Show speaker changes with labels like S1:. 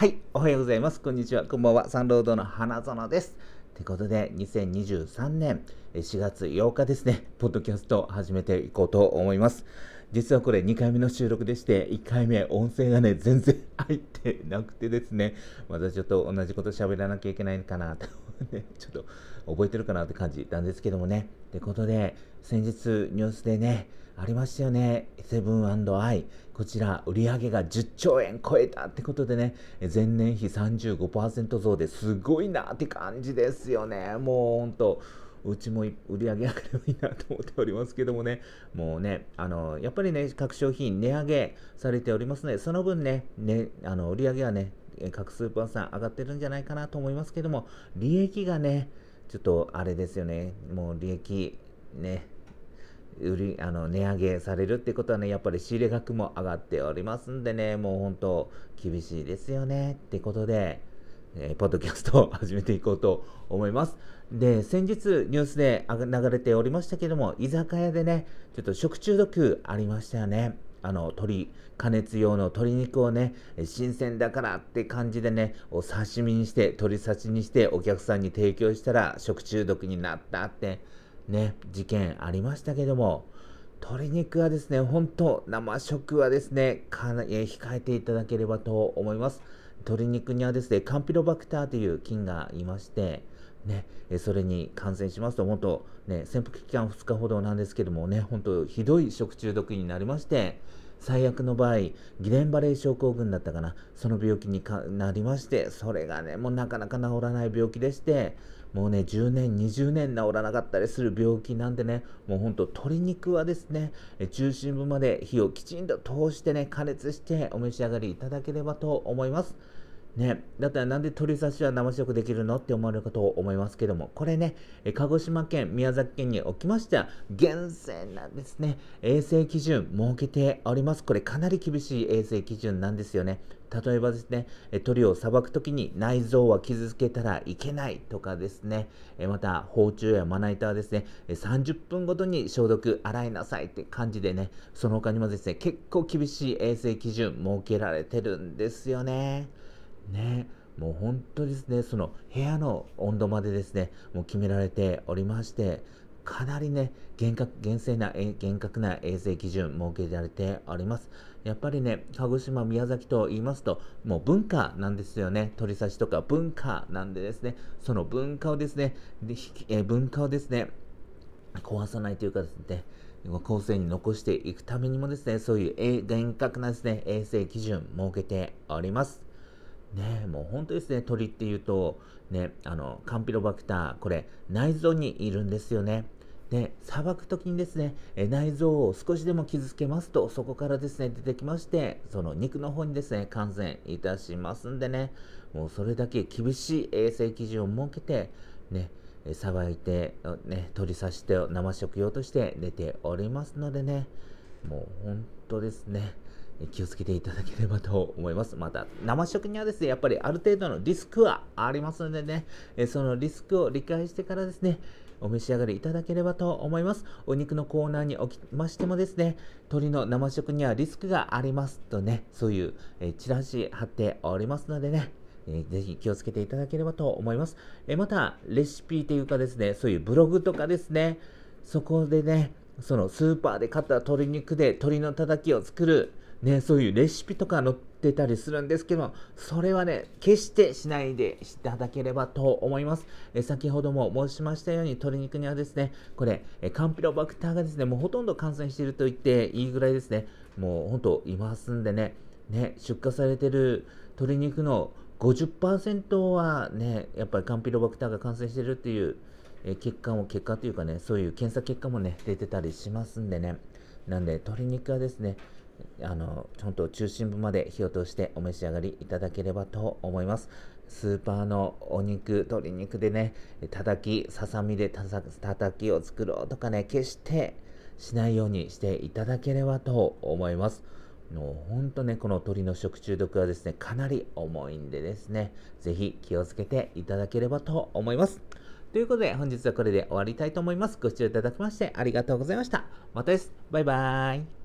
S1: はい、おはようございます。こんにちは。こんばんは。サンロードの花園です。といことで、2023年4月8日ですね、ポッドキャストを始めていこうと思います。実はこれ2回目の収録でして、1回目音声がね、全然入ってなくてですね、またちょっと同じこと喋らなきゃいけないかなとね、ちょっと覚えてるかなって感じなんですけどもね。ってことで、先日ニュースでね、ありましたよね、セブンアイ、こちら、売上が10兆円超えたってことでね、前年比35%増ですごいなって感じですよね、もうほんと。うちも売り上げ上がればいいなと思っておりますけどもね、もうね、あの、やっぱりね、各商品値上げされておりますので、その分ね、ね、あの、売り上げはね、各スーパーさん上がってるんじゃないかなと思いますけども、利益がね、ちょっとあれですよね、もう利益ね、売りあの値上げされるってことはね、やっぱり仕入れ額も上がっておりますんでね、もう本当、厳しいですよねってことで、えー、ポッドキャストを始めていこうと思います。で、先日ニュースで流れておりましたけども、居酒屋でね、ちょっと食中毒ありましたよね。あの鶏加熱用の鶏肉をね新鮮だからって感じでねお刺身にして鶏刺しにしてお客さんに提供したら食中毒になったってね事件ありましたけども鶏肉はですね本当生食はですねかなり控えていただければと思います。鶏肉にはですね、カンピロバクターという菌がいまして、ね、それに感染しますと、本ね、潜伏期間2日ほどなんですけどもね、本当、ひどい食中毒になりまして、最悪の場合、ギレンバレー症候群だったかな、その病気になりまして、それがね、もうなかなか治らない病気でして、もうね、10年、20年治らなかったりする病気なんでね、もうほんと鶏肉はですね、中心部まで火をきちんと通してね、加熱してお召し上がりいただければと思います。ね、だったらなんで鳥刺しは生食できるのって思われるかと思いますけどもこれね鹿児島県宮崎県におきましては厳正なんですね衛生基準設けておりますこれかなり厳しい衛生基準なんですよね例えばですね鳥をさばく時に内臓は傷つけたらいけないとかですねまた包丁やまな板はですね30分ごとに消毒洗いなさいって感じでねその他にもですね結構厳しい衛生基準設けられてるんですよね。ねもう本当ですねその部屋の温度までですねもう決められておりましてかなりね厳格厳正な厳格な衛生基準設けられておりますやっぱりね鹿児島宮崎と言いますともう文化なんですよね鳥刺しとか文化なんでですねその文化をですねでえ文化をですね壊さないというかですね後世に残していくためにもですねそういう厳格なですね衛生基準設けておりますねもう本当ですね鳥っていうとねあのカンピロバクターこれ内臓にいるんですよねでさばく時にですね内臓を少しでも傷つけますとそこからですね出てきましてその肉の方にですね感染いたしますんでねもうそれだけ厳しい衛生基準を設けてねさばいて、ね、取り刺して生食用として出ておりますのでねもう本当ですね気をつけていただければと思います。また、生食にはですね、やっぱりある程度のリスクはありますのでね、えそのリスクを理解してからですね、お召し上がりいただければと思います。お肉のコーナーにおきましてもですね、鶏の生食にはリスクがありますとね、そういう、えチラシ貼っておりますのでね、えー、ぜひ気をつけていただければと思います。えまた、レシピというかですね、そういうブログとかですね、そこでね、そのスーパーで買った鶏肉で鶏のたたきを作るね、そういうレシピとか載ってたりするんですけど、それはね、決してしないでいただければと思います。え先ほども申しましたように、鶏肉にはですね、これ、えカンピロバクターがですね、もうほとんど感染していると言っていいぐらいですね、もうほんといますんでね、ね、出荷されてる鶏肉の50%はね、やっぱりカンピロバクターが感染してるっていう、え結果も、結果というかね、そういう検査結果もね、出てたりしますんでね、なんで、鶏肉はですね、あの、ちゃんと中心部まで火を通してお召し上がりいただければと思います。スーパーのお肉、鶏肉でね、叩き、ささみでたたきを作ろうとかね、決してしないようにしていただければと思います。もうほんとね、この鳥の食中毒はですね、かなり重いんでですね、是非気をつけていただければと思います。ということで、本日はこれで終わりたいと思います。ご視聴いただきましてありがとうございました。またです。バイバーイ。